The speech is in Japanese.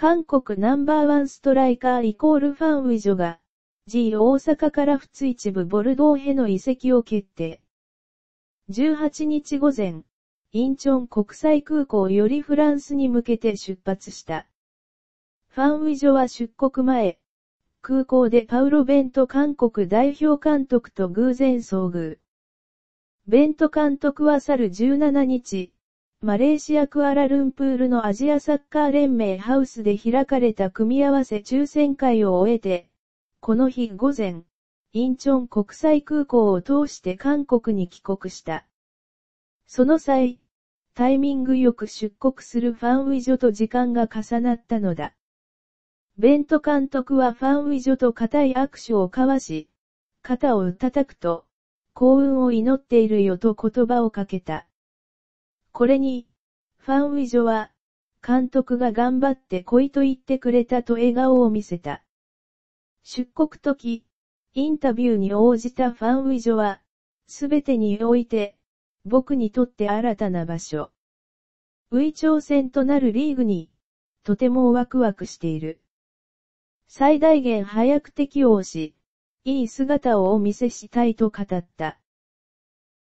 韓国ナンバーワンストライカーイコールファンウィジョが、G 大阪から普通一部ボルドーへの移籍を決定。18日午前、インチョン国際空港よりフランスに向けて出発した。ファンウィジョは出国前、空港でパウロ・ベント韓国代表監督と偶然遭遇。ベント監督は去る17日、マレーシアクアラルンプールのアジアサッカー連盟ハウスで開かれた組み合わせ抽選会を終えて、この日午前、インチョン国際空港を通して韓国に帰国した。その際、タイミングよく出国するファンウィジョと時間が重なったのだ。ベント監督はファンウィジョと固い握手を交わし、肩を叩くと、幸運を祈っているよと言葉をかけた。これに、ファンウィジョは、監督が頑張って来いと言ってくれたと笑顔を見せた。出国時、インタビューに応じたファンウィジョは、すべてにおいて、僕にとって新たな場所。ウイ挑戦となるリーグに、とてもワクワクしている。最大限早く適応し、いい姿をお見せしたいと語った。